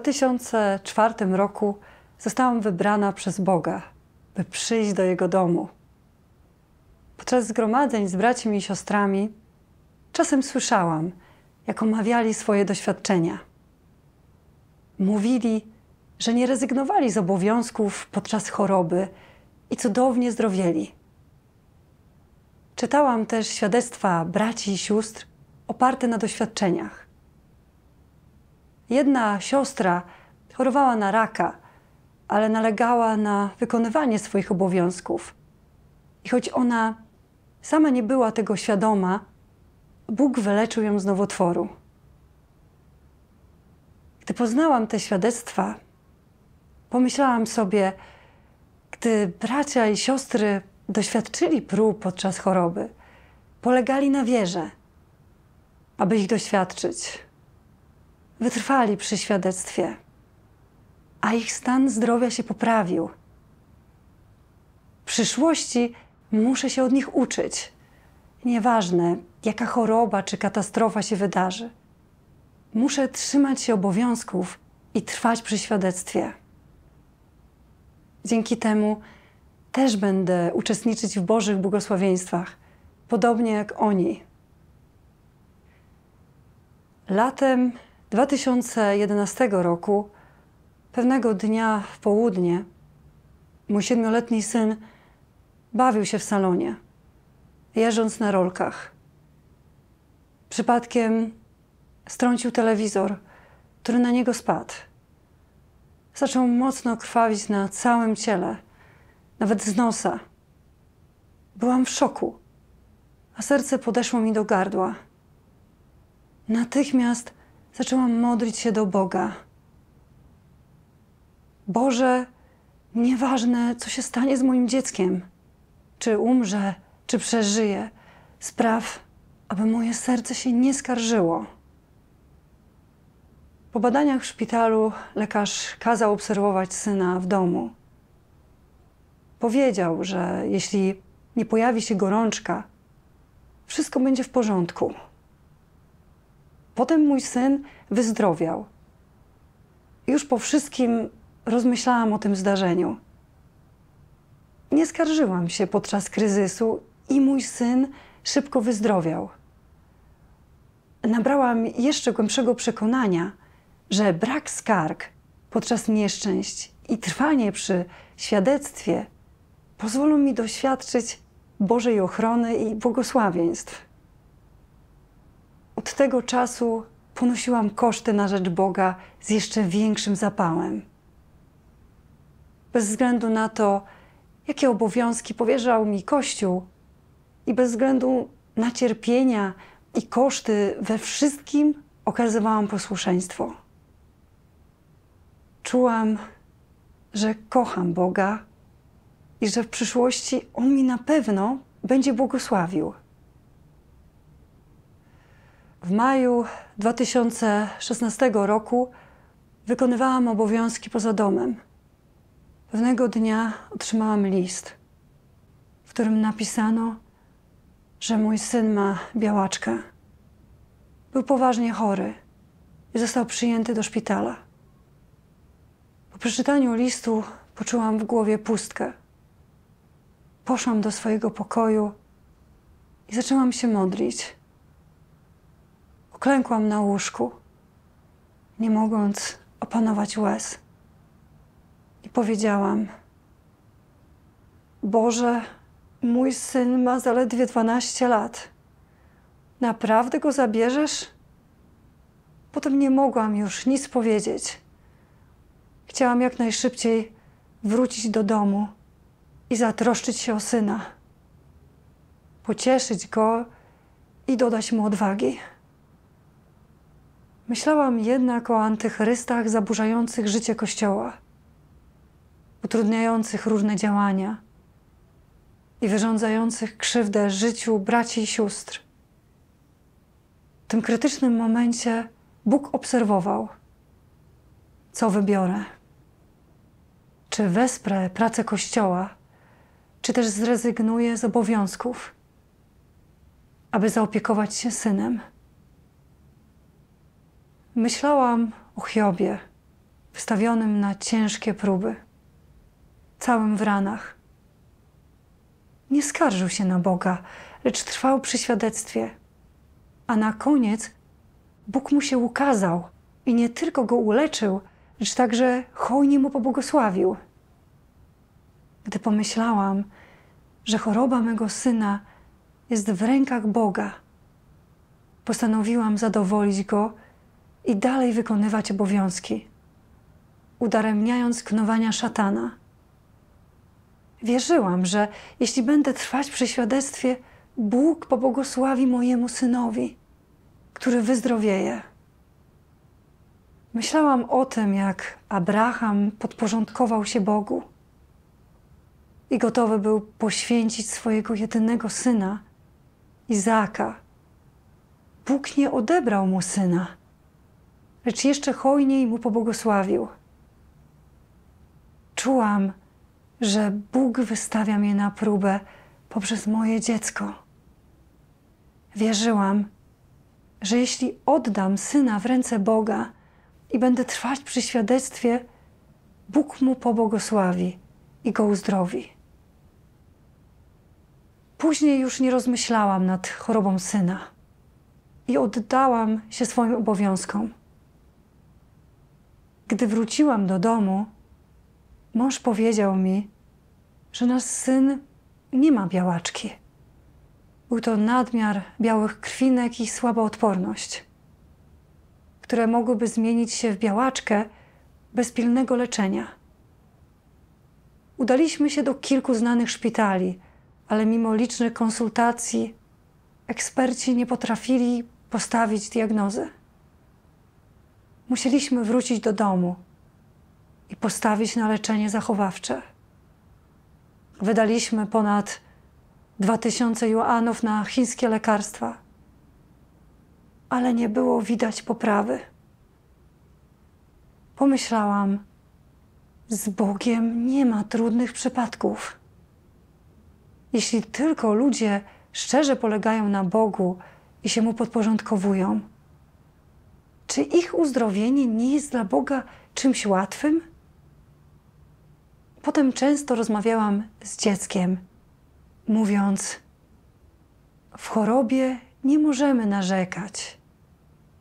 2004 roku zostałam wybrana przez Boga, by przyjść do Jego domu. Podczas zgromadzeń z braćmi i siostrami czasem słyszałam, jak omawiali swoje doświadczenia. Mówili, że nie rezygnowali z obowiązków podczas choroby i cudownie zdrowieli. Czytałam też świadectwa braci i sióstr oparte na doświadczeniach. Jedna siostra chorowała na raka, ale nalegała na wykonywanie swoich obowiązków. I choć ona sama nie była tego świadoma, Bóg wyleczył ją z nowotworu. Gdy poznałam te świadectwa, pomyślałam sobie, gdy bracia i siostry doświadczyli prób podczas choroby, polegali na wierze, aby ich doświadczyć wytrwali przy świadectwie, a ich stan zdrowia się poprawił. W przyszłości muszę się od nich uczyć. Nieważne, jaka choroba czy katastrofa się wydarzy. Muszę trzymać się obowiązków i trwać przy świadectwie. Dzięki temu też będę uczestniczyć w Bożych błogosławieństwach, podobnie jak oni. Latem 2011 roku, pewnego dnia w południe, mój siedmioletni syn bawił się w salonie, jeżdżąc na rolkach. Przypadkiem strącił telewizor, który na niego spadł. Zaczął mocno krwawić na całym ciele, nawet z nosa. Byłam w szoku, a serce podeszło mi do gardła. Natychmiast zaczęłam modlić się do Boga. Boże, nieważne, co się stanie z moim dzieckiem, czy umrze, czy przeżyje, spraw, aby moje serce się nie skarżyło. Po badaniach w szpitalu lekarz kazał obserwować syna w domu. Powiedział, że jeśli nie pojawi się gorączka, wszystko będzie w porządku. Potem mój syn wyzdrowiał. Już po wszystkim rozmyślałam o tym zdarzeniu. Nie skarżyłam się podczas kryzysu i mój syn szybko wyzdrowiał. Nabrałam jeszcze głębszego przekonania, że brak skarg podczas nieszczęść i trwanie przy świadectwie pozwolą mi doświadczyć Bożej ochrony i błogosławieństw. Od tego czasu ponosiłam koszty na rzecz Boga z jeszcze większym zapałem. Bez względu na to, jakie obowiązki powierzał mi Kościół, i bez względu na cierpienia i koszty, we wszystkim okazywałam posłuszeństwo. Czułam, że kocham Boga i że w przyszłości On mi na pewno będzie błogosławił. W maju 2016 roku wykonywałam obowiązki poza domem. Pewnego dnia otrzymałam list, w którym napisano, że mój syn ma białaczkę. Był poważnie chory i został przyjęty do szpitala. Po przeczytaniu listu poczułam w głowie pustkę. Poszłam do swojego pokoju i zaczęłam się modlić. Klękłam na łóżku, nie mogąc opanować łez, i powiedziałam: Boże, mój syn ma zaledwie 12 lat. Naprawdę go zabierzesz? Potem nie mogłam już nic powiedzieć. Chciałam jak najszybciej wrócić do domu i zatroszczyć się o syna, pocieszyć go i dodać mu odwagi. Myślałam jednak o antychrystach zaburzających życie Kościoła, utrudniających różne działania i wyrządzających krzywdę życiu braci i sióstr. W tym krytycznym momencie Bóg obserwował, co wybiorę. Czy wesprę pracę Kościoła, czy też zrezygnuję z obowiązków, aby zaopiekować się synem. Myślałam o Hiobie, wystawionym na ciężkie próby, całym w ranach. Nie skarżył się na Boga, lecz trwał przy świadectwie. A na koniec Bóg mu się ukazał i nie tylko go uleczył, lecz także hojnie mu pobłogosławił. Gdy pomyślałam, że choroba mego syna jest w rękach Boga, postanowiłam zadowolić go i dalej wykonywać obowiązki, udaremniając knowania szatana. Wierzyłam, że jeśli będę trwać przy świadectwie, Bóg pobłogosławi mojemu synowi, który wyzdrowieje. Myślałam o tym, jak Abraham podporządkował się Bogu i gotowy był poświęcić swojego jedynego syna, Izaka. Bóg nie odebrał mu syna lecz jeszcze hojniej mu pobłogosławił. Czułam, że Bóg wystawia mnie na próbę poprzez moje dziecko. Wierzyłam, że jeśli oddam syna w ręce Boga i będę trwać przy świadectwie, Bóg mu pobłogosławi i go uzdrowi. Później już nie rozmyślałam nad chorobą syna i oddałam się swoim obowiązkom. Gdy wróciłam do domu, mąż powiedział mi, że nasz syn nie ma białaczki. Był to nadmiar białych krwinek i słaba odporność, które mogłyby zmienić się w białaczkę bez pilnego leczenia. Udaliśmy się do kilku znanych szpitali, ale mimo licznych konsultacji eksperci nie potrafili postawić diagnozy musieliśmy wrócić do domu i postawić na leczenie zachowawcze. Wydaliśmy ponad 2000 juanów na chińskie lekarstwa, ale nie było widać poprawy. Pomyślałam, z Bogiem nie ma trudnych przypadków. Jeśli tylko ludzie szczerze polegają na Bogu i się mu podporządkowują, czy ich uzdrowienie nie jest dla Boga czymś łatwym? Potem często rozmawiałam z dzieckiem, mówiąc: W chorobie nie możemy narzekać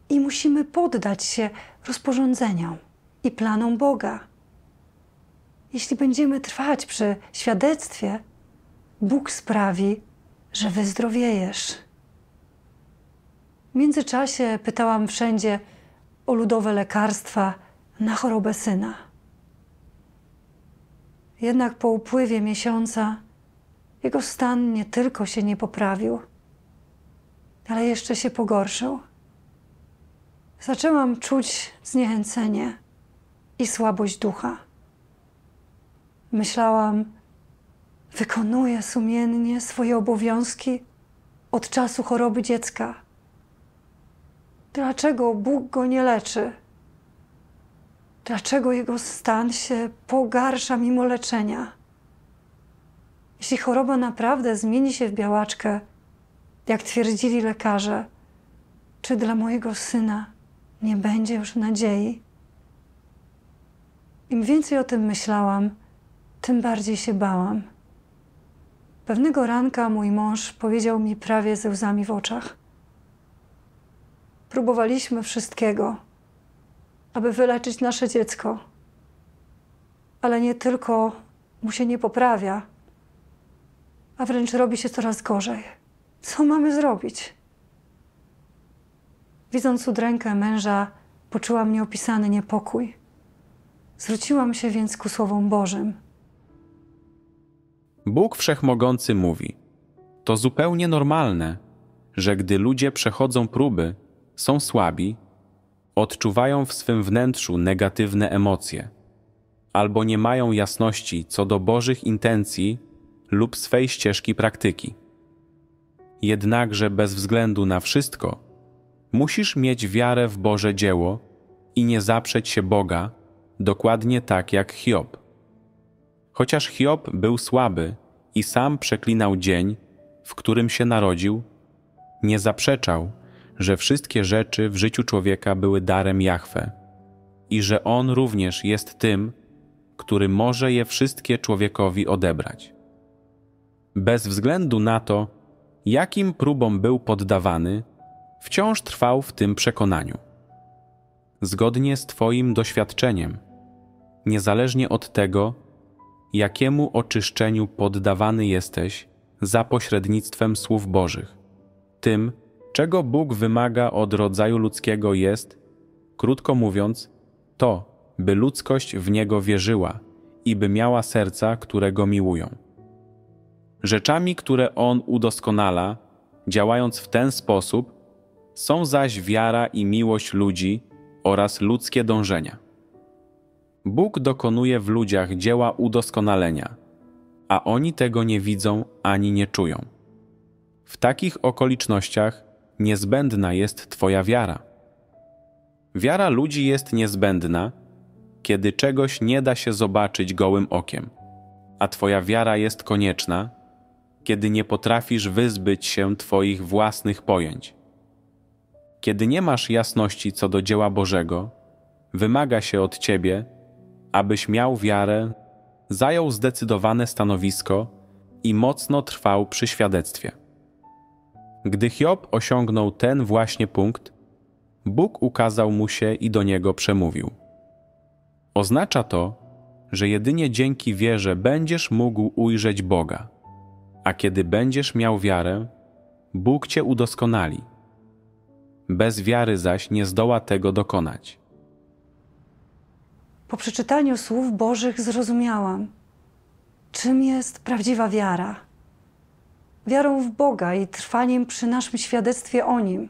i musimy poddać się rozporządzeniom i planom Boga. Jeśli będziemy trwać przy świadectwie, Bóg sprawi, że wyzdrowiejesz. W międzyczasie pytałam wszędzie, o ludowe lekarstwa na chorobę syna. Jednak po upływie miesiąca jego stan nie tylko się nie poprawił, ale jeszcze się pogorszył. Zaczęłam czuć zniechęcenie i słabość ducha. Myślałam, wykonuję sumiennie swoje obowiązki od czasu choroby dziecka Dlaczego Bóg go nie leczy? Dlaczego jego stan się pogarsza mimo leczenia? Jeśli choroba naprawdę zmieni się w białaczkę, jak twierdzili lekarze, czy dla mojego syna nie będzie już nadziei? Im więcej o tym myślałam, tym bardziej się bałam. Pewnego ranka mój mąż powiedział mi prawie ze łzami w oczach – Próbowaliśmy wszystkiego, aby wyleczyć nasze dziecko, ale nie tylko mu się nie poprawia, a wręcz robi się coraz gorzej. Co mamy zrobić? Widząc udrękę męża, poczułam nieopisany niepokój. Zwróciłam się więc ku Słowom Bożym. Bóg Wszechmogący mówi: To zupełnie normalne, że gdy ludzie przechodzą próby, są słabi, odczuwają w swym wnętrzu negatywne emocje, albo nie mają jasności co do Bożych intencji lub swej ścieżki praktyki. Jednakże bez względu na wszystko, musisz mieć wiarę w Boże dzieło i nie zaprzeć się Boga, dokładnie tak jak Hiob. Chociaż Hiob był słaby i sam przeklinał dzień, w którym się narodził, nie zaprzeczał, że wszystkie rzeczy w życiu człowieka były darem Jahwe i że on również jest tym, który może je wszystkie człowiekowi odebrać. Bez względu na to, jakim próbom był poddawany, wciąż trwał w tym przekonaniu. Zgodnie z Twoim doświadczeniem, niezależnie od tego, jakiemu oczyszczeniu poddawany jesteś za pośrednictwem słów Bożych, tym, Czego Bóg wymaga od rodzaju ludzkiego jest, krótko mówiąc, to, by ludzkość w Niego wierzyła i by miała serca, które Go miłują. Rzeczami, które On udoskonala, działając w ten sposób, są zaś wiara i miłość ludzi oraz ludzkie dążenia. Bóg dokonuje w ludziach dzieła udoskonalenia, a oni tego nie widzą ani nie czują. W takich okolicznościach niezbędna jest Twoja wiara. Wiara ludzi jest niezbędna, kiedy czegoś nie da się zobaczyć gołym okiem, a Twoja wiara jest konieczna, kiedy nie potrafisz wyzbyć się Twoich własnych pojęć. Kiedy nie masz jasności co do dzieła Bożego, wymaga się od Ciebie, abyś miał wiarę, zajął zdecydowane stanowisko i mocno trwał przy świadectwie. Gdy Hiob osiągnął ten właśnie punkt, Bóg ukazał mu się i do niego przemówił. Oznacza to, że jedynie dzięki wierze będziesz mógł ujrzeć Boga, a kiedy będziesz miał wiarę, Bóg cię udoskonali. Bez wiary zaś nie zdoła tego dokonać. Po przeczytaniu słów Bożych zrozumiałam, czym jest prawdziwa wiara wiarą w Boga i trwaniem przy naszym świadectwie o Nim.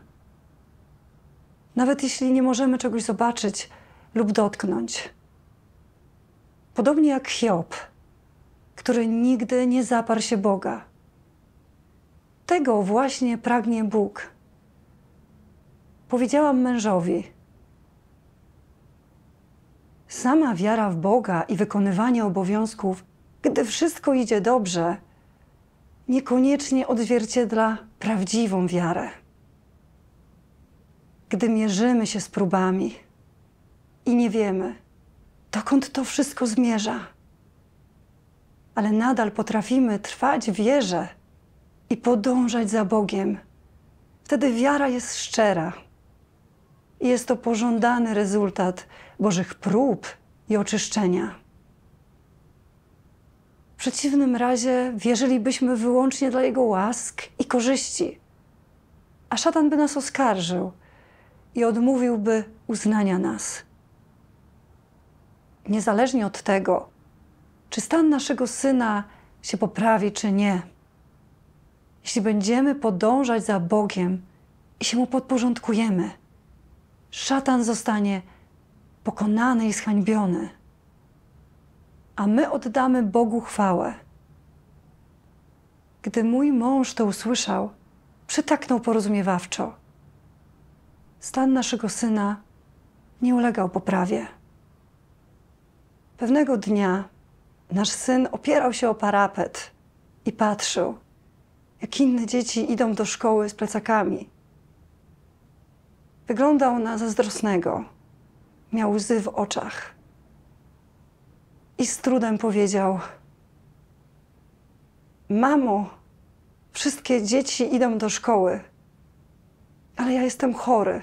Nawet jeśli nie możemy czegoś zobaczyć lub dotknąć. Podobnie jak Hiob, który nigdy nie zaparł się Boga. Tego właśnie pragnie Bóg. Powiedziałam mężowi: Sama wiara w Boga i wykonywanie obowiązków, gdy wszystko idzie dobrze, niekoniecznie odzwierciedla prawdziwą wiarę. Gdy mierzymy się z próbami i nie wiemy, dokąd to wszystko zmierza, ale nadal potrafimy trwać w wierze i podążać za Bogiem, wtedy wiara jest szczera. Jest to pożądany rezultat Bożych prób i oczyszczenia przeciwnym razie wierzylibyśmy wyłącznie dla Jego łask i korzyści. A szatan by nas oskarżył i odmówiłby uznania nas. Niezależnie od tego, czy stan naszego syna się poprawi, czy nie, jeśli będziemy podążać za Bogiem i się mu podporządkujemy, szatan zostanie pokonany i zhańbiony a my oddamy Bogu chwałę. Gdy mój mąż to usłyszał, przytaknął porozumiewawczo. Stan naszego syna nie ulegał poprawie. Pewnego dnia nasz syn opierał się o parapet i patrzył, jak inne dzieci idą do szkoły z plecakami. Wyglądał na zazdrosnego. Miał łzy w oczach i z trudem powiedział: Mamo, wszystkie dzieci idą do szkoły, ale ja jestem chory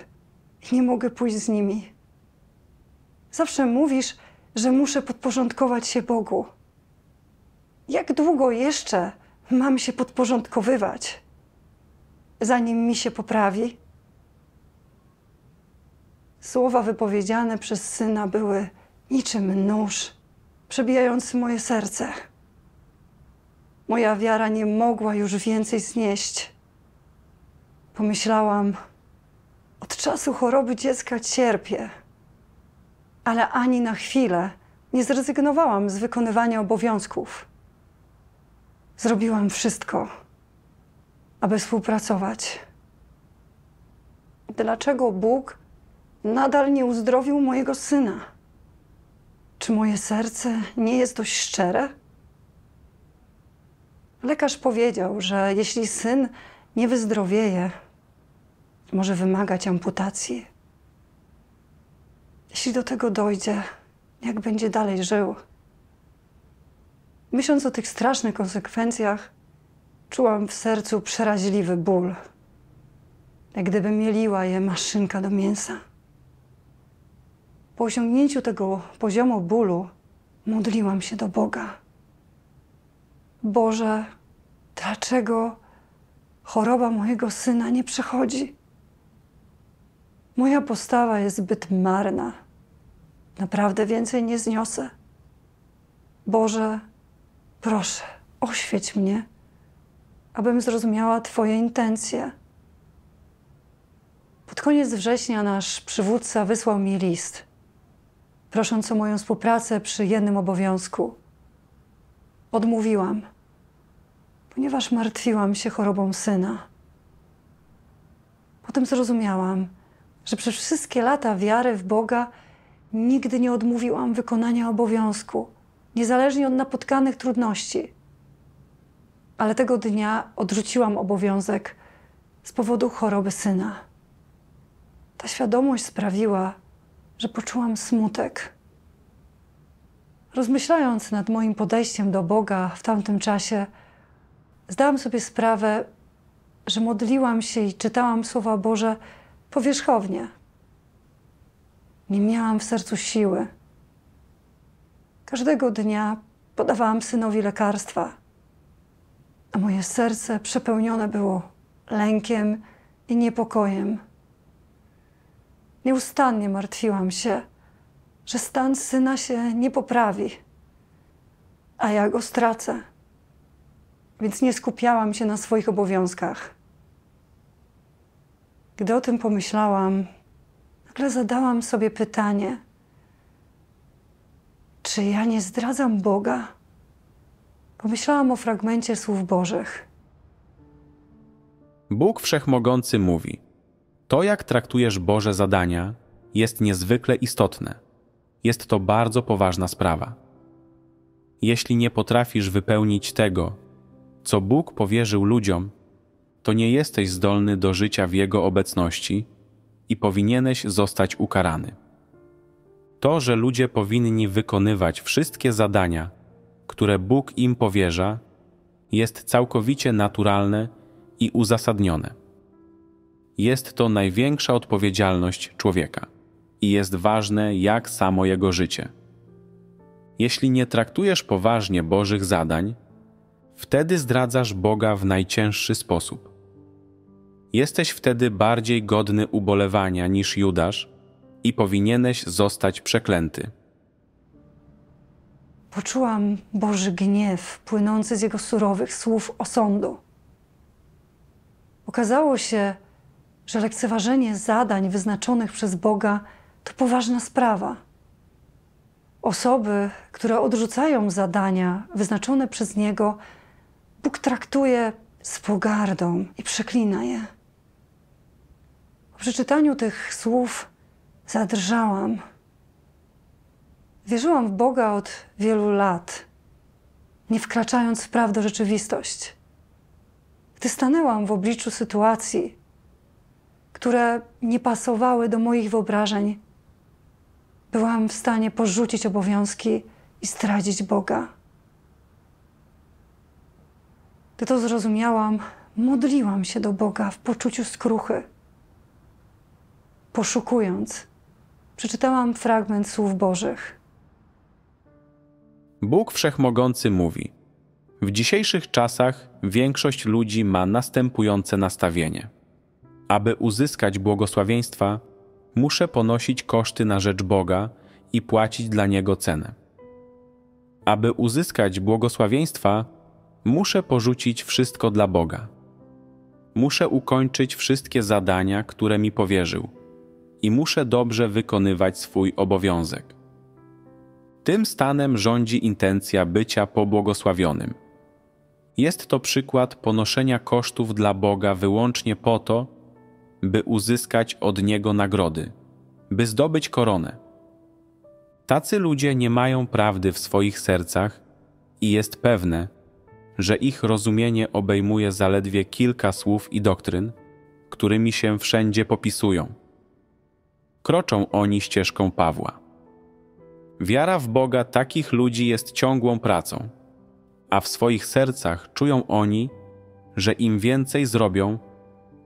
i nie mogę pójść z nimi. Zawsze mówisz, że muszę podporządkować się Bogu. Jak długo jeszcze mam się podporządkowywać, zanim mi się poprawi? Słowa wypowiedziane przez syna były niczym nóż przebijający moje serce. Moja wiara nie mogła już więcej znieść. Pomyślałam, od czasu choroby dziecka cierpię, ale ani na chwilę nie zrezygnowałam z wykonywania obowiązków. Zrobiłam wszystko, aby współpracować. Dlaczego Bóg nadal nie uzdrowił mojego syna? Czy moje serce nie jest dość szczere? Lekarz powiedział, że jeśli syn nie wyzdrowieje, może wymagać amputacji. Jeśli do tego dojdzie, jak będzie dalej żył? Myśląc o tych strasznych konsekwencjach, czułam w sercu przeraźliwy ból, jak gdyby mieliła je maszynka do mięsa. Po osiągnięciu tego poziomu bólu modliłam się do Boga. Boże, dlaczego choroba mojego syna nie przechodzi? Moja postawa jest zbyt marna. Naprawdę więcej nie zniosę. Boże, proszę, oświeć mnie, abym zrozumiała Twoje intencje. Pod koniec września nasz przywódca wysłał mi list – prosząc o moją współpracę przy jednym obowiązku. Odmówiłam, ponieważ martwiłam się chorobą syna. Potem zrozumiałam, że przez wszystkie lata wiary w Boga nigdy nie odmówiłam wykonania obowiązku, niezależnie od napotkanych trudności. Ale tego dnia odrzuciłam obowiązek z powodu choroby syna. Ta świadomość sprawiła, że poczułam smutek. Rozmyślając nad moim podejściem do Boga w tamtym czasie, zdałam sobie sprawę, że modliłam się i czytałam Słowa Boże powierzchownie. Nie miałam w sercu siły. Każdego dnia podawałam synowi lekarstwa, a moje serce przepełnione było lękiem i niepokojem. Nieustannie martwiłam się, że stan syna się nie poprawi, a ja go stracę. Więc nie skupiałam się na swoich obowiązkach. Gdy o tym pomyślałam, nagle zadałam sobie pytanie: czy ja nie zdradzam Boga? Pomyślałam o fragmencie słów Bożych. Bóg Wszechmogący mówi: to, jak traktujesz Boże zadania, jest niezwykle istotne. Jest to bardzo poważna sprawa. Jeśli nie potrafisz wypełnić tego, co Bóg powierzył ludziom, to nie jesteś zdolny do życia w Jego obecności i powinieneś zostać ukarany. To, że ludzie powinni wykonywać wszystkie zadania, które Bóg im powierza, jest całkowicie naturalne i uzasadnione. Jest to największa odpowiedzialność człowieka i jest ważne jak samo jego życie. Jeśli nie traktujesz poważnie Bożych zadań, wtedy zdradzasz Boga w najcięższy sposób. Jesteś wtedy bardziej godny ubolewania niż Judasz i powinieneś zostać przeklęty. Poczułam Boży gniew płynący z jego surowych słów osądu. Okazało się, że lekceważenie zadań wyznaczonych przez Boga to poważna sprawa. Osoby, które odrzucają zadania wyznaczone przez Niego, Bóg traktuje z pogardą i przeklina je. Po przeczytaniu tych słów zadrżałam. Wierzyłam w Boga od wielu lat, nie wkraczając w prawdę rzeczywistość. Gdy stanęłam w obliczu sytuacji, które nie pasowały do moich wyobrażeń. Byłam w stanie porzucić obowiązki i stracić Boga. Gdy to zrozumiałam, modliłam się do Boga w poczuciu skruchy. Poszukując, przeczytałam fragment słów Bożych. Bóg Wszechmogący mówi: W dzisiejszych czasach większość ludzi ma następujące nastawienie aby uzyskać błogosławieństwa, muszę ponosić koszty na rzecz Boga i płacić dla Niego cenę. Aby uzyskać błogosławieństwa, muszę porzucić wszystko dla Boga. Muszę ukończyć wszystkie zadania, które mi powierzył, i muszę dobrze wykonywać swój obowiązek. Tym stanem rządzi intencja bycia pobłogosławionym. Jest to przykład ponoszenia kosztów dla Boga wyłącznie po to, by uzyskać od niego nagrody, by zdobyć koronę. Tacy ludzie nie mają prawdy w swoich sercach i jest pewne, że ich rozumienie obejmuje zaledwie kilka słów i doktryn, którymi się wszędzie popisują. Kroczą oni ścieżką Pawła. Wiara w Boga takich ludzi jest ciągłą pracą, a w swoich sercach czują oni, że im więcej zrobią,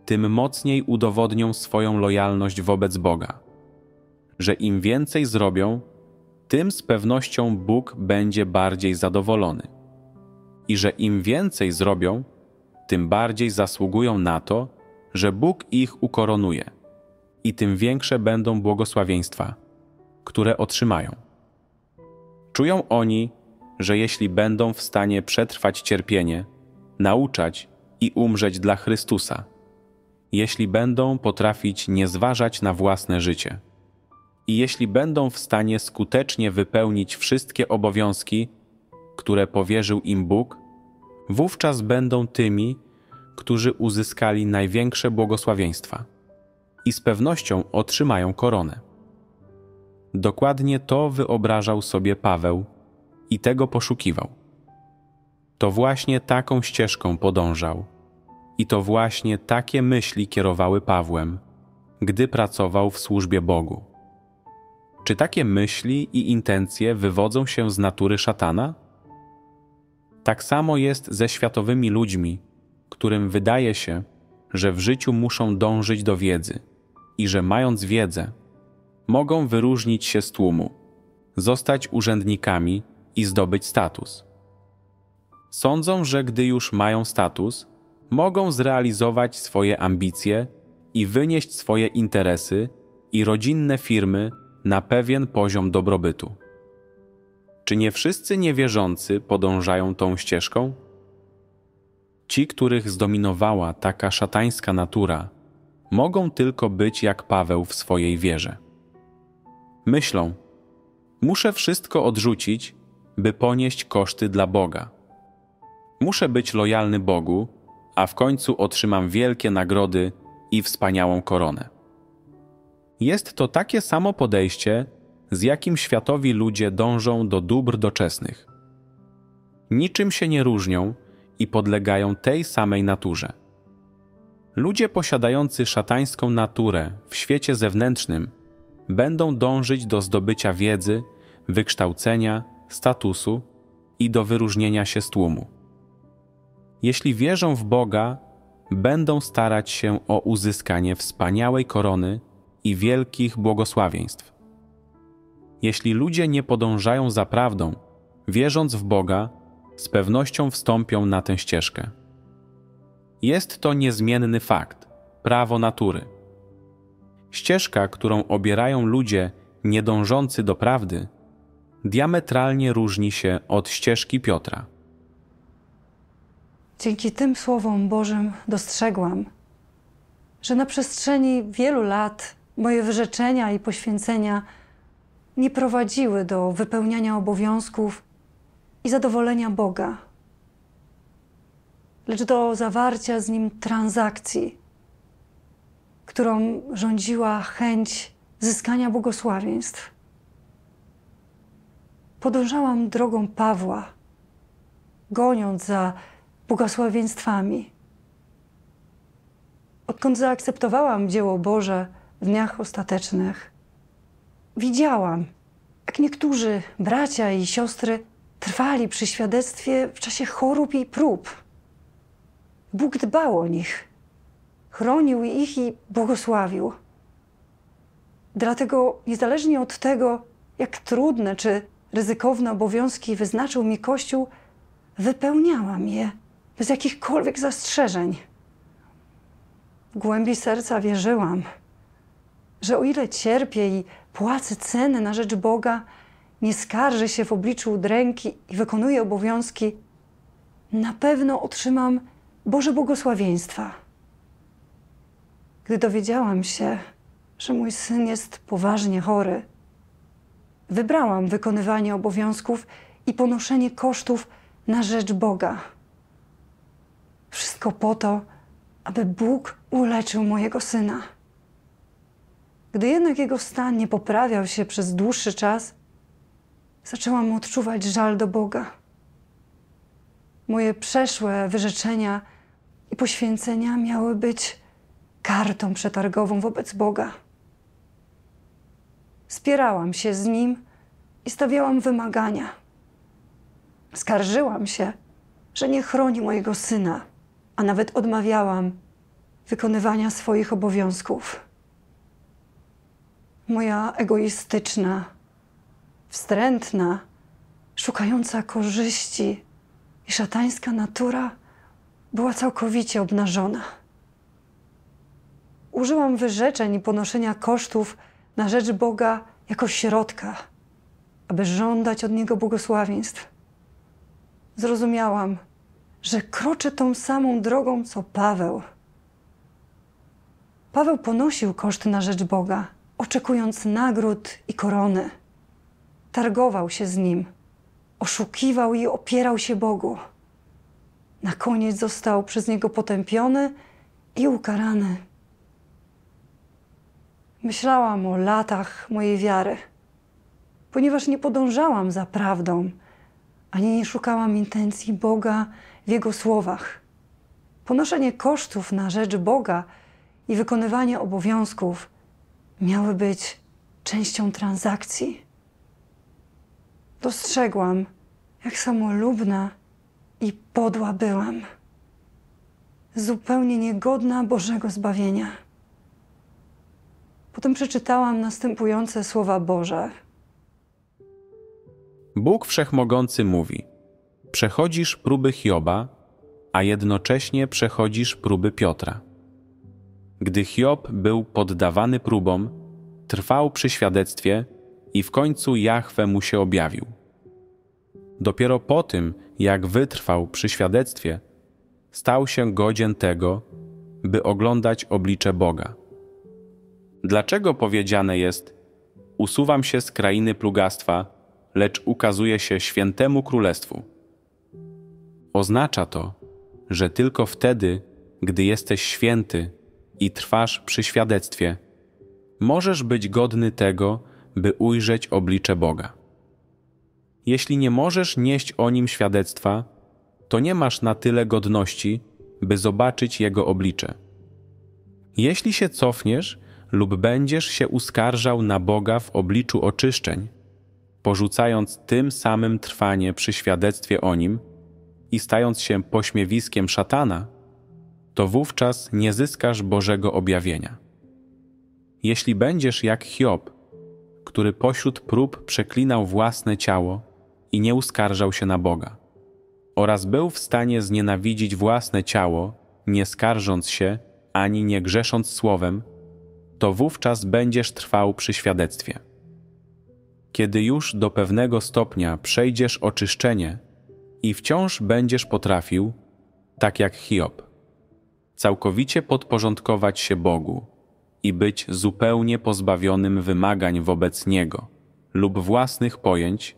tym mocniej udowodnią swoją lojalność wobec Boga. Że im więcej zrobią, tym z pewnością Bóg będzie bardziej zadowolony. I że im więcej zrobią, tym bardziej zasługują na to, że Bóg ich ukoronuje. I tym większe będą błogosławieństwa, które otrzymają. Czują oni, że jeśli będą w stanie przetrwać cierpienie, nauczać i umrzeć dla Chrystusa, jeśli będą potrafić nie zważać na własne życie. I jeśli będą w stanie skutecznie wypełnić wszystkie obowiązki, które powierzył im Bóg, wówczas będą tymi, którzy uzyskali największe błogosławieństwa i z pewnością otrzymają koronę. Dokładnie to wyobrażał sobie Paweł i tego poszukiwał. To właśnie taką ścieżką podążał i to właśnie takie myśli kierowały Pawłem, gdy pracował w służbie Bogu. Czy takie myśli i intencje wywodzą się z natury szatana? Tak samo jest ze światowymi ludźmi, którym wydaje się, że w życiu muszą dążyć do wiedzy i że mając wiedzę, mogą wyróżnić się z tłumu, zostać urzędnikami i zdobyć status. Sądzą, że gdy już mają status, mogą zrealizować swoje ambicje i wynieść swoje interesy i rodzinne firmy na pewien poziom dobrobytu. Czy nie wszyscy niewierzący podążają tą ścieżką? Ci, których zdominowała taka szatańska natura, mogą tylko być jak Paweł w swojej wierze. Myślą, muszę wszystko odrzucić, by ponieść koszty dla Boga. Muszę być lojalny Bogu a w końcu otrzymam wielkie nagrody i wspaniałą koronę. Jest to takie samo podejście, z jakim światowi ludzie dążą do dóbr doczesnych. Niczym się nie różnią i podlegają tej samej naturze. Ludzie posiadający szatańską naturę w świecie zewnętrznym będą dążyć do zdobycia wiedzy, wykształcenia, statusu i do wyróżnienia się z tłumu. Jeśli wierzą w Boga, będą starać się o uzyskanie wspaniałej korony i wielkich błogosławieństw. Jeśli ludzie nie podążają za prawdą, wierząc w Boga, z pewnością wstąpią na tę ścieżkę. Jest to niezmienny fakt, prawo natury. Ścieżka, którą obierają ludzie niedążący do prawdy, diametralnie różni się od ścieżki Piotra. Dzięki tym słowom Bożym dostrzegłam, że na przestrzeni wielu lat moje wyrzeczenia i poświęcenia nie prowadziły do wypełniania obowiązków i zadowolenia Boga, lecz do zawarcia z Nim transakcji, którą rządziła chęć zyskania błogosławieństw. Podążałam drogą Pawła, goniąc za błogosławieństwami. Odkąd zaakceptowałam dzieło Boże w dniach ostatecznych, widziałam, jak niektórzy bracia i siostry trwali przy świadectwie w czasie chorób i prób. Bóg dbał o nich, chronił ich i błogosławił. Dlatego, niezależnie od tego, jak trudne czy ryzykowne obowiązki wyznaczył mi Kościół, wypełniałam je bez jakichkolwiek zastrzeżeń. W głębi serca wierzyłam, że o ile cierpię i płacę ceny na rzecz Boga, nie skarżę się w obliczu udręki i wykonuję obowiązki, na pewno otrzymam Boże błogosławieństwa. Gdy dowiedziałam się, że mój syn jest poważnie chory, wybrałam wykonywanie obowiązków i ponoszenie kosztów na rzecz Boga. Wszystko po to, aby Bóg uleczył mojego syna. Gdy jednak jego stan nie poprawiał się przez dłuższy czas, zaczęłam odczuwać żal do Boga. Moje przeszłe wyrzeczenia i poświęcenia miały być kartą przetargową wobec Boga. Spierałam się z nim i stawiałam wymagania. Skarżyłam się, że nie chroni mojego syna a nawet odmawiałam wykonywania swoich obowiązków. Moja egoistyczna, wstrętna, szukająca korzyści i szatańska natura była całkowicie obnażona. Użyłam wyrzeczeń i ponoszenia kosztów na rzecz Boga jako środka, aby żądać od Niego błogosławieństw. Zrozumiałam, że kroczę tą samą drogą co Paweł. Paweł ponosił koszty na rzecz Boga, oczekując nagród i korony. Targował się z nim, oszukiwał i opierał się Bogu. Na koniec został przez niego potępiony i ukarany. Myślałam o latach mojej wiary, ponieważ nie podążałam za prawdą, ani nie szukałam intencji Boga w Jego słowach. Ponoszenie kosztów na rzecz Boga i wykonywanie obowiązków miały być częścią transakcji. Dostrzegłam, jak samolubna i podła byłam, zupełnie niegodna Bożego zbawienia. Potem przeczytałam następujące słowa Boże. Bóg Wszechmogący mówi: Przechodzisz próby Hioba, a jednocześnie przechodzisz próby Piotra. Gdy Hiob był poddawany próbom, trwał przy świadectwie i w końcu Jahwe mu się objawił. Dopiero po tym, jak wytrwał przy świadectwie, stał się godzien tego, by oglądać oblicze Boga. Dlaczego powiedziane jest: Usuwam się z krainy plugastwa, lecz ukazuje się świętemu królestwu? Oznacza to, że tylko wtedy, gdy jesteś święty i trwasz przy świadectwie, możesz być godny tego, by ujrzeć oblicze Boga. Jeśli nie możesz nieść o nim świadectwa, to nie masz na tyle godności, by zobaczyć jego oblicze. Jeśli się cofniesz lub będziesz się uskarżał na Boga w obliczu oczyszczeń, porzucając tym samym trwanie przy świadectwie o nim, i stając się pośmiewiskiem szatana, to wówczas nie zyskasz Bożego objawienia. Jeśli będziesz jak Hiob, który pośród prób przeklinał własne ciało i nie uskarżał się na Boga, oraz był w stanie znienawidzić własne ciało, nie skarżąc się ani nie grzesząc słowem, to wówczas będziesz trwał przy świadectwie. Kiedy już do pewnego stopnia przejdziesz oczyszczenie, i wciąż będziesz potrafił, tak jak Hiob, całkowicie podporządkować się Bogu i być zupełnie pozbawionym wymagań wobec Niego lub własnych pojęć,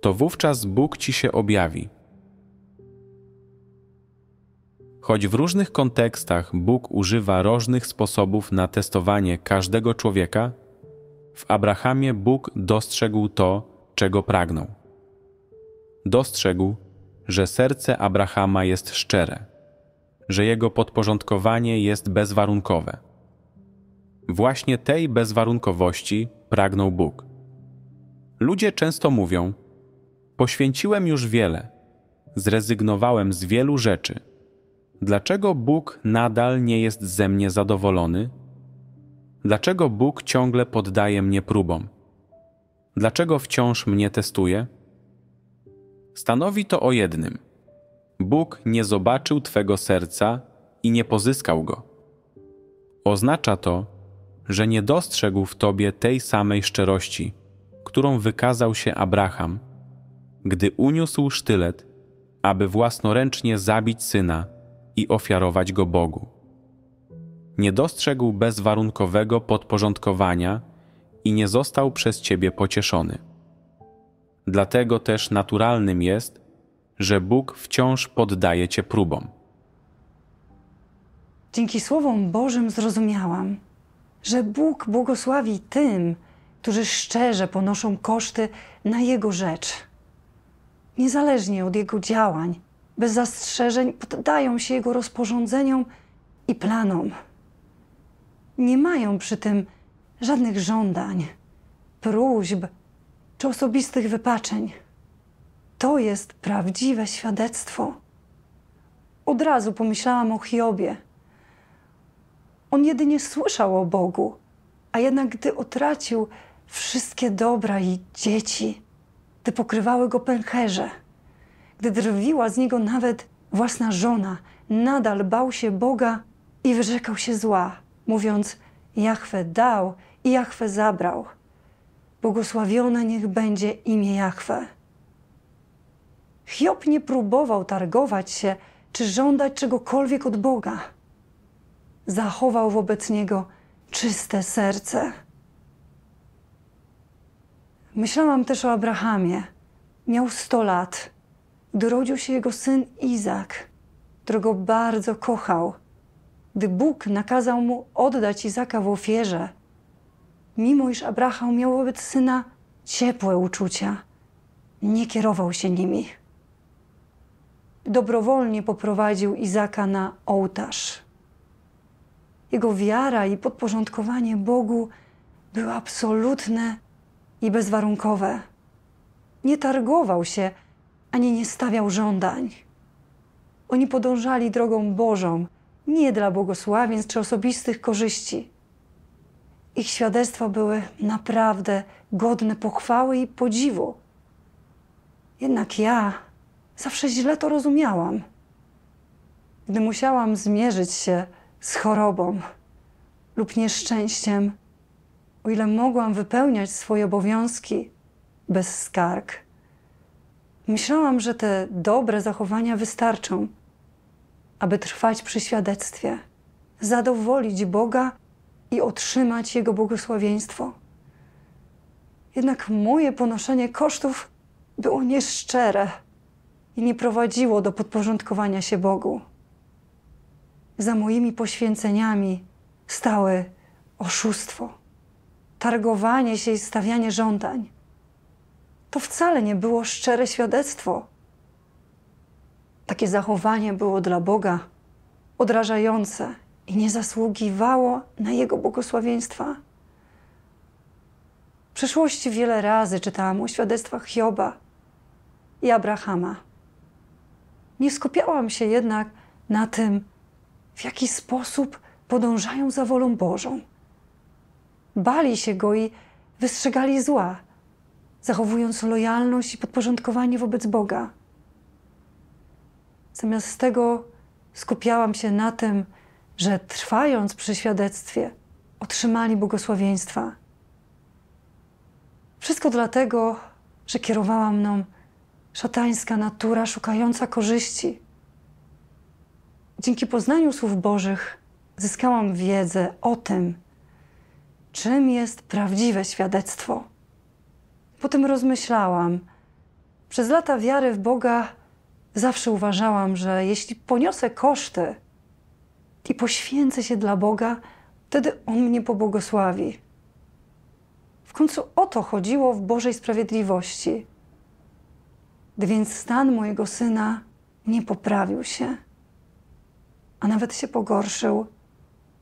to wówczas Bóg ci się objawi. Choć w różnych kontekstach Bóg używa różnych sposobów na testowanie każdego człowieka, w Abrahamie Bóg dostrzegł to, czego pragnął. Dostrzegł, że serce Abrahama jest szczere, że jego podporządkowanie jest bezwarunkowe. Właśnie tej bezwarunkowości pragnął Bóg. Ludzie często mówią: Poświęciłem już wiele, zrezygnowałem z wielu rzeczy. Dlaczego Bóg nadal nie jest ze mnie zadowolony? Dlaczego Bóg ciągle poddaje mnie próbom? Dlaczego wciąż mnie testuje? Stanowi to o jednym. Bóg nie zobaczył twego serca i nie pozyskał go. Oznacza to, że nie dostrzegł w tobie tej samej szczerości, którą wykazał się Abraham, gdy uniósł sztylet, aby własnoręcznie zabić syna i ofiarować go Bogu. Nie dostrzegł bezwarunkowego podporządkowania i nie został przez ciebie pocieszony. Dlatego też naturalnym jest, że Bóg wciąż poddaje cię próbom. Dzięki Słowom Bożym zrozumiałam, że Bóg błogosławi tym, którzy szczerze ponoszą koszty na Jego rzecz. Niezależnie od Jego działań, bez zastrzeżeń poddają się Jego rozporządzeniom i planom. Nie mają przy tym żadnych żądań, próśb czy osobistych wypaczeń. To jest prawdziwe świadectwo. Od razu pomyślałam o Hiobie. On jedynie słyszał o Bogu, a jednak gdy otracił wszystkie dobra i dzieci, gdy pokrywały go pęcherze, gdy drwiła z niego nawet własna żona, nadal bał się Boga i wyrzekał się zła, mówiąc: Jachwę dał i Jachwę zabrał. Błogosławione niech będzie imię Jachwe. Hiob nie próbował targować się czy żądać czegokolwiek od Boga. Zachował wobec niego czyste serce. Myślałam też o Abrahamie. Miał sto lat, gdy rodził się jego syn Izak, którego bardzo kochał. Gdy Bóg nakazał mu oddać Izaka w ofierze – mimo iż Abraham miał wobec syna ciepłe uczucia, nie kierował się nimi. Dobrowolnie poprowadził Izaka na ołtarz. Jego wiara i podporządkowanie Bogu były absolutne i bezwarunkowe. Nie targował się ani nie stawiał żądań. Oni podążali drogą Bożą, nie dla błogosławieństw czy osobistych korzyści ich świadectwa były naprawdę godne pochwały i podziwu. Jednak ja zawsze źle to rozumiałam. Gdy musiałam zmierzyć się z chorobą lub nieszczęściem, o ile mogłam wypełniać swoje obowiązki bez skarg, myślałam, że te dobre zachowania wystarczą, aby trwać przy świadectwie, zadowolić Boga i otrzymać Jego błogosławieństwo. Jednak moje ponoszenie kosztów było nieszczere i nie prowadziło do podporządkowania się Bogu. Za moimi poświęceniami stały oszustwo, targowanie się i stawianie żądań. To wcale nie było szczere świadectwo. Takie zachowanie było dla Boga odrażające i nie zasługiwało na Jego błogosławieństwa? W przeszłości wiele razy czytałam o świadectwach Hioba i Abrahama. Nie skupiałam się jednak na tym, w jaki sposób podążają za wolą Bożą. Bali się go i wystrzegali zła, zachowując lojalność i podporządkowanie wobec Boga. Zamiast tego skupiałam się na tym, że trwając przy świadectwie, otrzymali błogosławieństwa. Wszystko dlatego, że kierowała mną szatańska natura szukająca korzyści. Dzięki poznaniu słów Bożych zyskałam wiedzę o tym, czym jest prawdziwe świadectwo. Potem rozmyślałam. Przez lata wiary w Boga zawsze uważałam, że jeśli poniosę koszty, i poświęcę się dla Boga, wtedy On mnie pobłogosławi. W końcu o to chodziło w Bożej sprawiedliwości. Gdy więc stan mojego syna nie poprawił się, a nawet się pogorszył,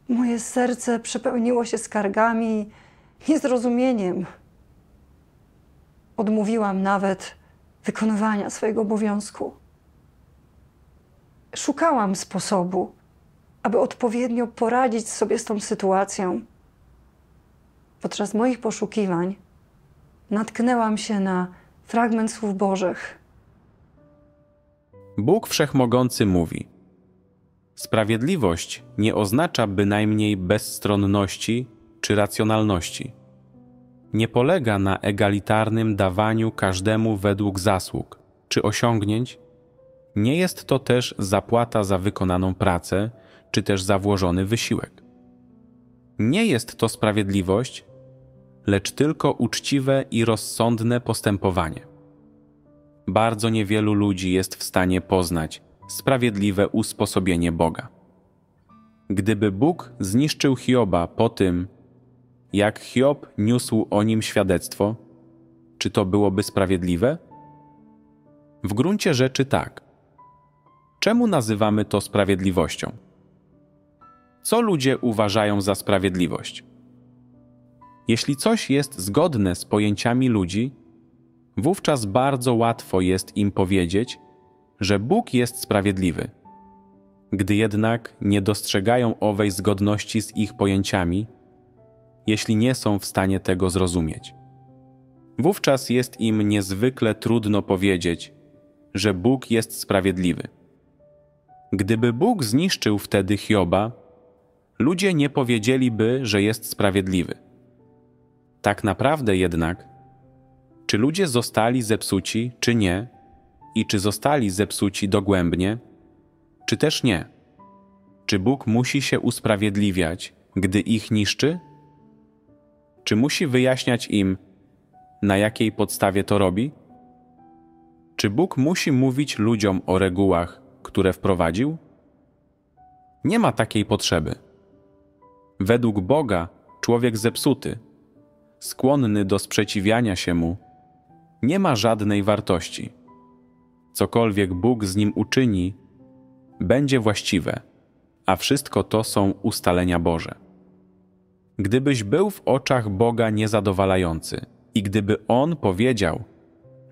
moje serce przepełniło się skargami, i niezrozumieniem. Odmówiłam nawet wykonywania swojego obowiązku. Szukałam sposobu, aby odpowiednio poradzić sobie z tą sytuacją. Podczas moich poszukiwań natknęłam się na fragment słów Bożych. Bóg Wszechmogący mówi: Sprawiedliwość nie oznacza bynajmniej bezstronności czy racjonalności. Nie polega na egalitarnym dawaniu każdemu według zasług czy osiągnięć. Nie jest to też zapłata za wykonaną pracę czy też za włożony wysiłek. Nie jest to sprawiedliwość, lecz tylko uczciwe i rozsądne postępowanie. Bardzo niewielu ludzi jest w stanie poznać sprawiedliwe usposobienie Boga. Gdyby Bóg zniszczył Hioba po tym, jak Hiob niósł o nim świadectwo, czy to byłoby sprawiedliwe? W gruncie rzeczy tak. Czemu nazywamy to sprawiedliwością? co ludzie uważają za sprawiedliwość. Jeśli coś jest zgodne z pojęciami ludzi, wówczas bardzo łatwo jest im powiedzieć, że Bóg jest sprawiedliwy. Gdy jednak nie dostrzegają owej zgodności z ich pojęciami, jeśli nie są w stanie tego zrozumieć, wówczas jest im niezwykle trudno powiedzieć, że Bóg jest sprawiedliwy. Gdyby Bóg zniszczył wtedy Hioba, ludzie nie powiedzieliby, że jest sprawiedliwy. Tak naprawdę jednak, czy ludzie zostali zepsuci, czy nie, i czy zostali zepsuci dogłębnie, czy też nie? Czy Bóg musi się usprawiedliwiać, gdy ich niszczy? Czy musi wyjaśniać im, na jakiej podstawie to robi? Czy Bóg musi mówić ludziom o regułach, które wprowadził? Nie ma takiej potrzeby. Według Boga człowiek zepsuty, skłonny do sprzeciwiania się mu, nie ma żadnej wartości. Cokolwiek Bóg z nim uczyni, będzie właściwe, a wszystko to są ustalenia Boże. Gdybyś był w oczach Boga niezadowalający i gdyby On powiedział,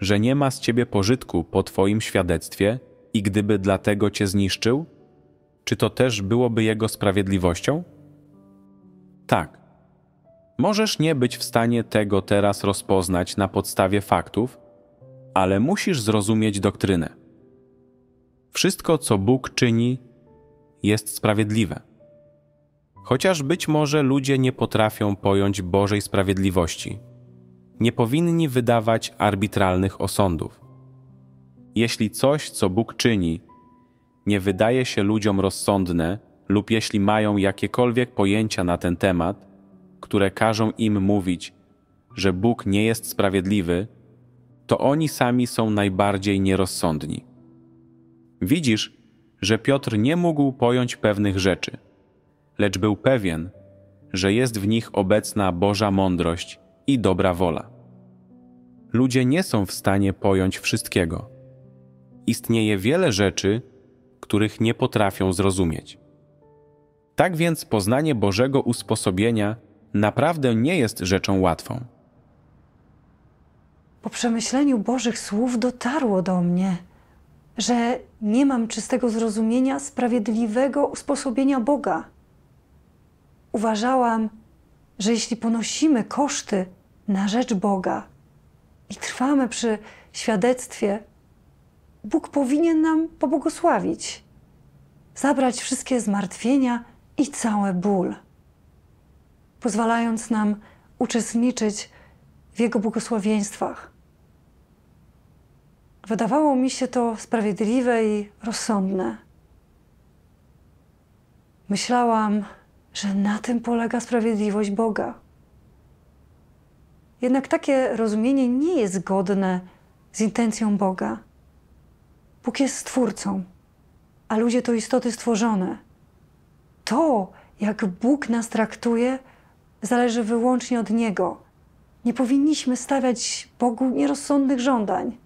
że nie ma z ciebie pożytku po Twoim świadectwie i gdyby dlatego cię zniszczył, czy to też byłoby Jego sprawiedliwością? tak. Możesz nie być w stanie tego teraz rozpoznać na podstawie faktów, ale musisz zrozumieć doktrynę. Wszystko, co Bóg czyni, jest sprawiedliwe. Chociaż być może ludzie nie potrafią pojąć Bożej sprawiedliwości, nie powinni wydawać arbitralnych osądów. Jeśli coś, co Bóg czyni, nie wydaje się ludziom rozsądne, lub jeśli mają jakiekolwiek pojęcia na ten temat, które każą im mówić, że Bóg nie jest sprawiedliwy, to oni sami są najbardziej nierozsądni. Widzisz, że Piotr nie mógł pojąć pewnych rzeczy, lecz był pewien, że jest w nich obecna Boża mądrość i dobra wola. Ludzie nie są w stanie pojąć wszystkiego. Istnieje wiele rzeczy, których nie potrafią zrozumieć. Tak więc poznanie Bożego usposobienia naprawdę nie jest rzeczą łatwą. Po przemyśleniu Bożych słów dotarło do mnie, że nie mam czystego zrozumienia sprawiedliwego usposobienia Boga. Uważałam, że jeśli ponosimy koszty na rzecz Boga i trwamy przy świadectwie, Bóg powinien nam pobłogosławić, zabrać wszystkie zmartwienia i cały ból, pozwalając nam uczestniczyć w Jego błogosławieństwach. Wydawało mi się to sprawiedliwe i rozsądne. Myślałam, że na tym polega sprawiedliwość Boga. Jednak takie rozumienie nie jest zgodne z intencją Boga. Bóg jest stwórcą, a ludzie to istoty stworzone to, jak Bóg nas traktuje, zależy wyłącznie od Niego. Nie powinniśmy stawiać Bogu nierozsądnych żądań.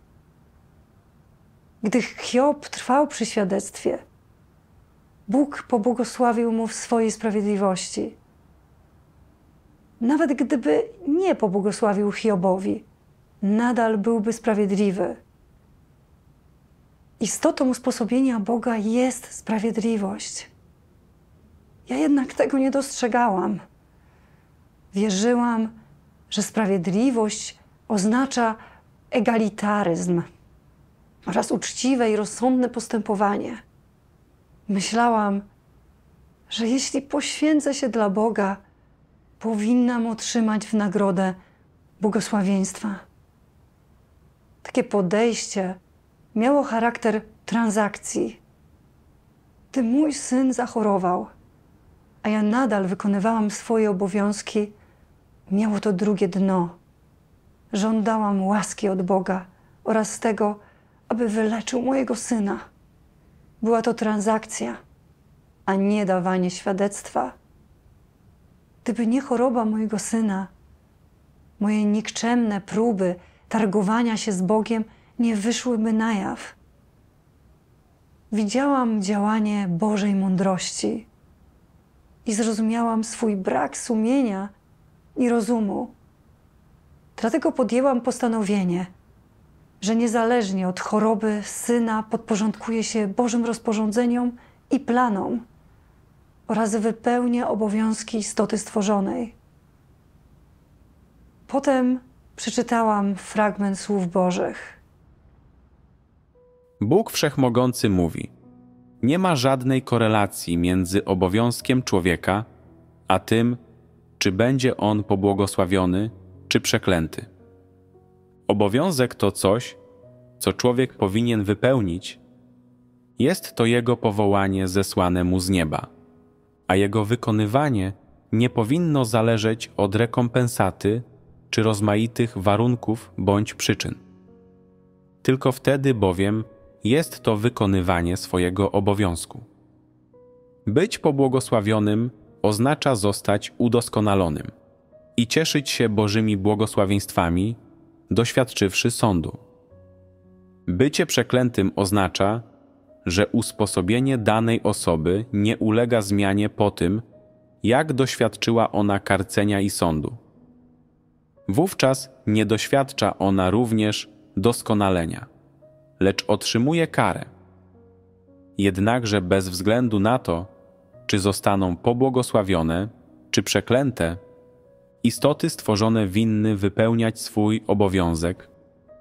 Gdy Hiob trwał przy świadectwie, Bóg pobłogosławił mu w swojej sprawiedliwości. Nawet gdyby nie pobłogosławił Hiobowi, nadal byłby sprawiedliwy. Istotą usposobienia Boga jest sprawiedliwość. Ja jednak tego nie dostrzegałam. Wierzyłam, że sprawiedliwość oznacza egalitaryzm oraz uczciwe i rozsądne postępowanie. Myślałam, że jeśli poświęcę się dla Boga, powinnam otrzymać w nagrodę błogosławieństwa. Takie podejście miało charakter transakcji. Gdy mój syn zachorował, a ja nadal wykonywałam swoje obowiązki, miało to drugie dno. Żądałam łaski od Boga oraz tego, aby wyleczył mojego syna. Była to transakcja, a nie dawanie świadectwa. Gdyby nie choroba mojego syna, moje nikczemne próby targowania się z Bogiem nie wyszłyby na jaw. Widziałam działanie Bożej mądrości i zrozumiałam swój brak sumienia i rozumu. Dlatego podjęłam postanowienie, że niezależnie od choroby syna podporządkuję się Bożym rozporządzeniom i planom oraz wypełnię obowiązki istoty stworzonej. Potem przeczytałam fragment słów Bożych. Bóg Wszechmogący mówi – nie ma żadnej korelacji między obowiązkiem człowieka a tym, czy będzie on pobłogosławiony, czy przeklęty. Obowiązek to coś, co człowiek powinien wypełnić. Jest to jego powołanie zesłane mu z nieba, a jego wykonywanie nie powinno zależeć od rekompensaty czy rozmaitych warunków bądź przyczyn. Tylko wtedy bowiem jest to wykonywanie swojego obowiązku. Być pobłogosławionym oznacza zostać udoskonalonym i cieszyć się Bożymi błogosławieństwami, doświadczywszy sądu. Bycie przeklętym oznacza, że usposobienie danej osoby nie ulega zmianie po tym, jak doświadczyła ona karcenia i sądu. Wówczas nie doświadcza ona również doskonalenia lecz otrzymuje karę. Jednakże bez względu na to, czy zostaną pobłogosławione, czy przeklęte, istoty stworzone winny wypełniać swój obowiązek,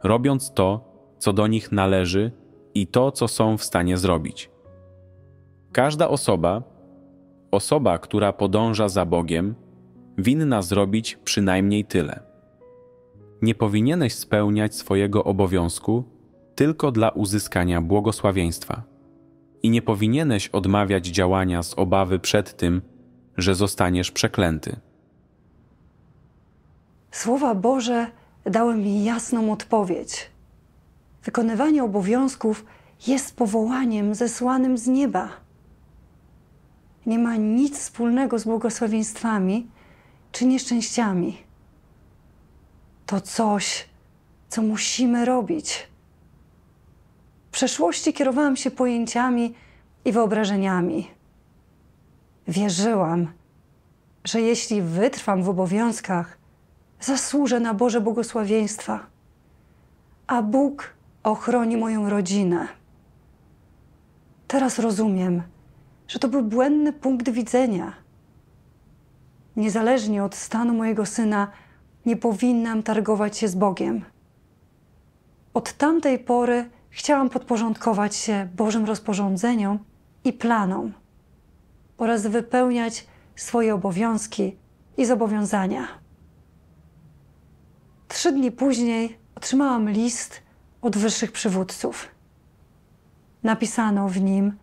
robiąc to, co do nich należy i to, co są w stanie zrobić. Każda osoba, osoba, która podąża za Bogiem, winna zrobić przynajmniej tyle. Nie powinieneś spełniać swojego obowiązku, tylko dla uzyskania błogosławieństwa. I nie powinieneś odmawiać działania z obawy przed tym, że zostaniesz przeklęty. Słowa Boże dały mi jasną odpowiedź. Wykonywanie obowiązków jest powołaniem zesłanym z nieba. Nie ma nic wspólnego z błogosławieństwami czy nieszczęściami. To coś, co musimy robić przeszłości kierowałam się pojęciami i wyobrażeniami. Wierzyłam, że jeśli wytrwam w obowiązkach, zasłużę na Boże błogosławieństwa, a Bóg ochroni moją rodzinę. Teraz rozumiem, że to był błędny punkt widzenia. Niezależnie od stanu mojego syna, nie powinnam targować się z Bogiem. Od tamtej pory Chciałam podporządkować się Bożym rozporządzeniom i planom oraz wypełniać swoje obowiązki i zobowiązania. Trzy dni później otrzymałam list od wyższych przywódców. Napisano w nim,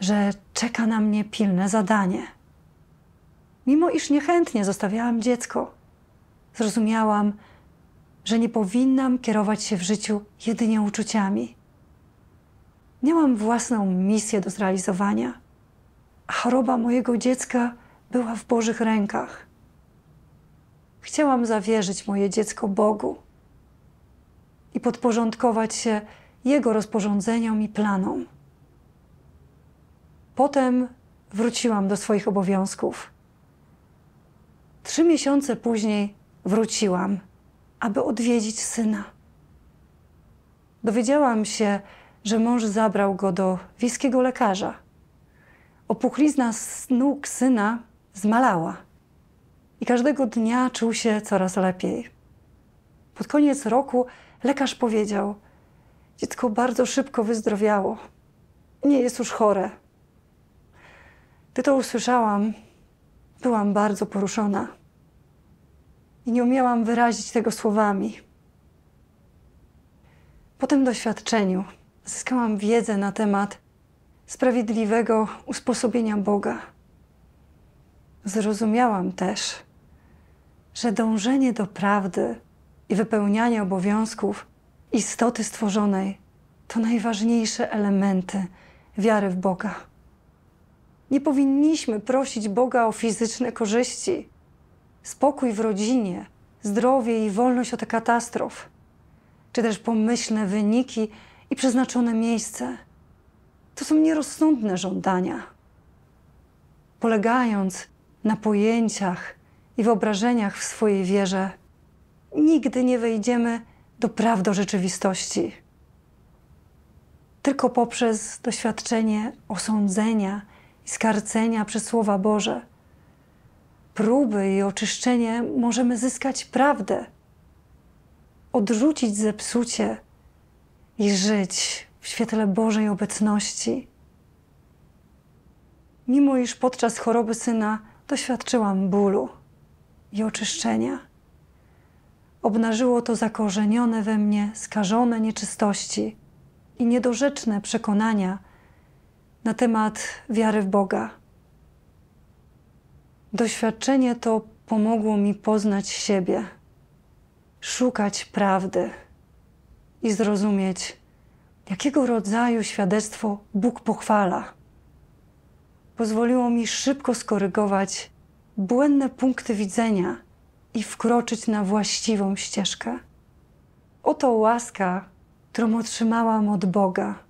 że czeka na mnie pilne zadanie. Mimo iż niechętnie zostawiałam dziecko, zrozumiałam, że nie powinnam kierować się w życiu jedynie uczuciami. Miałam własną misję do zrealizowania, a choroba mojego dziecka była w Bożych rękach. Chciałam zawierzyć moje dziecko Bogu i podporządkować się Jego rozporządzeniom i planom. Potem wróciłam do swoich obowiązków. Trzy miesiące później wróciłam aby odwiedzić syna. Dowiedziałam się, że mąż zabrał go do wiejskiego lekarza. Opuchlizna z nóg syna zmalała i każdego dnia czuł się coraz lepiej. Pod koniec roku lekarz powiedział: Dziecko bardzo szybko wyzdrowiało. Nie jest już chore. Gdy to usłyszałam, byłam bardzo poruszona i nie umiałam wyrazić tego słowami. Po tym doświadczeniu zyskałam wiedzę na temat sprawiedliwego usposobienia Boga. Zrozumiałam też, że dążenie do prawdy i wypełnianie obowiązków istoty stworzonej to najważniejsze elementy wiary w Boga. Nie powinniśmy prosić Boga o fizyczne korzyści, spokój w rodzinie, zdrowie i wolność od katastrof, czy też pomyślne wyniki i przeznaczone miejsce. To są nierozsądne żądania. Polegając na pojęciach i wyobrażeniach w swojej wierze, nigdy nie wejdziemy do praw do rzeczywistości. Tylko poprzez doświadczenie osądzenia i skarcenia przez Słowa Boże – próby i oczyszczenie możemy zyskać prawdę, odrzucić zepsucie i żyć w świetle Bożej obecności. Mimo iż podczas choroby syna doświadczyłam bólu i oczyszczenia, obnażyło to zakorzenione we mnie skażone nieczystości i niedorzeczne przekonania na temat wiary w Boga Doświadczenie to pomogło mi poznać siebie, szukać prawdy i zrozumieć, jakiego rodzaju świadectwo Bóg pochwala. Pozwoliło mi szybko skorygować błędne punkty widzenia i wkroczyć na właściwą ścieżkę. Oto łaska, którą otrzymałam od Boga.